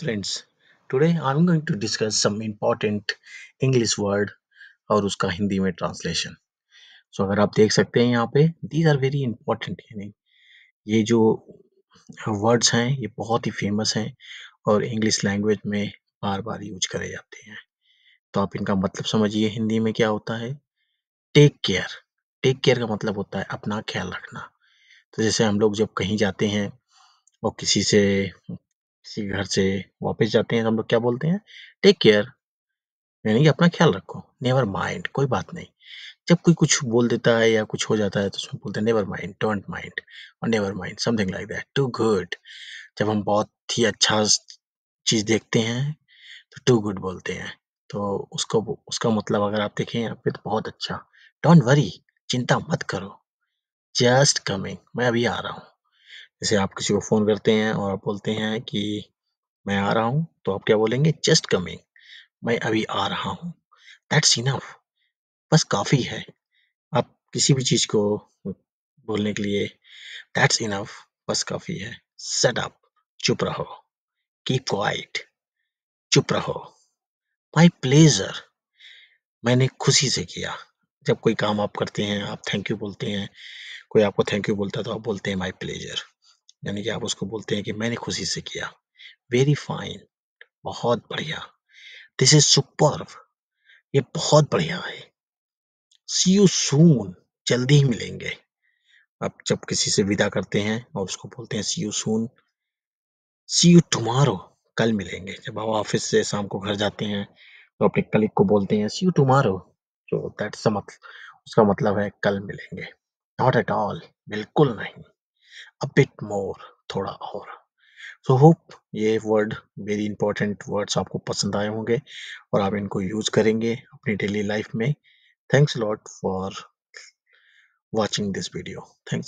friends today I am going to discuss some important English word और उसका हिंदी में translation so so, अगर आप देख सकते हैं यहाँ पे दीज आर वेरी इंपॉर्टेंट यानी ये जो वर्ड्स हैं ये बहुत ही फेमस हैं और इंग्लिश लैंग्वेज में बार बार यूज करे जाते हैं तो आप इनका मतलब समझिए हिंदी में क्या होता है टेक केयर टेक केयर का मतलब होता है अपना ख्याल रखना तो जैसे हम लोग जब कहीं जाते हैं और किसी से किसी घर से वापस जाते हैं तो हम लोग क्या बोलते हैं टेक केयर यानी कि अपना ख्याल रखो नेवर माइंड कोई बात नहीं जब कोई कुछ बोल देता है या कुछ हो जाता है तो उसमें बोलते हैं नेवर माइंड डोंट माइंड और never mind something like that too good जब हम बहुत ही अच्छा चीज़ देखते हैं तो टू गुड बोलते हैं तो उसको उसका मतलब अगर आप देखें यहाँ पे तो बहुत अच्छा डोंट वरी चिंता मत करो जस्ट कमिंग मैं अभी आ रहा हूँ जैसे आप किसी को फ़ोन करते हैं और आप बोलते हैं कि मैं आ रहा हूँ तो आप क्या बोलेंगे जस्ट कमिंग मैं अभी आ रहा हूँ दैट्स इनफ बस काफ़ी है आप किसी भी चीज़ को बोलने के लिए दैट्स इनफ बस काफ़ी है सेट अप चुप रहो कीप क्वाइट चुप रहो माई प्लेजर मैंने खुशी से किया जब कोई काम आप करते हैं आप थैंक यू बोलते हैं कोई आपको थैंक यू बोलता है तो आप बोलते हैं माई प्लेजर यानी कि आप उसको बोलते हैं कि मैंने खुशी से किया वेरी फाइन बहुत बढ़िया दिस इज सुपर ये बहुत बढ़िया है सी यू सून जल्दी ही मिलेंगे आप जब किसी से विदा करते हैं और उसको बोलते हैं see you soon see you tomorrow कल मिलेंगे जब आप ऑफिस से शाम को घर जाते हैं तो अपने कलिक को बोलते हैं सी यू टुमारो तो दैट्स मतलब उसका मतलब है कल मिलेंगे नॉट एट ऑल बिल्कुल नहीं a bit थोड़ा और सो so, होप ये वर्ड वेरी इंपॉर्टेंट वर्ड्स आपको पसंद आए होंगे और आप इनको यूज करेंगे अपनी डेली लाइफ में thanks lot for watching this video thanks